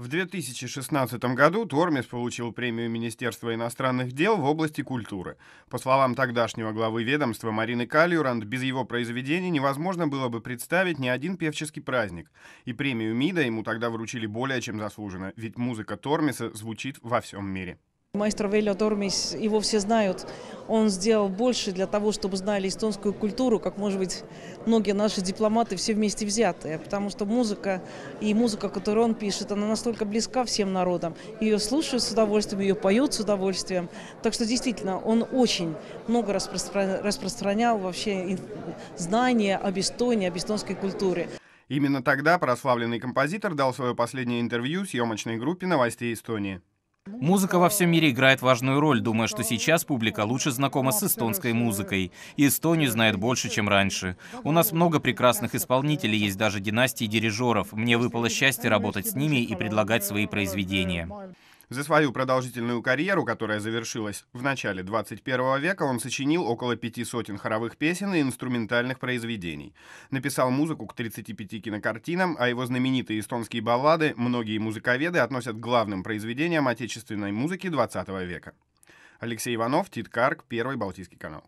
В 2016 году Тормис получил премию Министерства иностранных дел в области культуры. По словам тогдашнего главы ведомства Марины Кальюранд, без его произведений невозможно было бы представить ни один певческий праздник. И премию МИДа ему тогда вручили более чем заслуженно, ведь музыка Тормиса звучит во всем мире. Маэстро Велио Тормис, его все знают. Он сделал больше для того, чтобы знали эстонскую культуру, как, может быть, многие наши дипломаты все вместе взятые. Потому что музыка и музыка, которую он пишет, она настолько близка всем народам. Ее слушают с удовольствием, ее поют с удовольствием. Так что, действительно, он очень много распространял вообще знания об Эстонии, об эстонской культуре. Именно тогда прославленный композитор дал свое последнее интервью съемочной группе «Новостей Эстонии». Музыка во всем мире играет важную роль. Думаю, что сейчас публика лучше знакома с эстонской музыкой. И Эстонию знает больше, чем раньше. У нас много прекрасных исполнителей, есть даже династии дирижеров. Мне выпало счастье работать с ними и предлагать свои произведения. За свою продолжительную карьеру, которая завершилась в начале 21 века, он сочинил около пяти сотен хоровых песен и инструментальных произведений. Написал музыку к 35 кинокартинам, а его знаменитые эстонские баллады многие музыковеды относят к главным произведениям отечественной музыки 20 века. Алексей Иванов, Тит Карк, Первый Балтийский канал.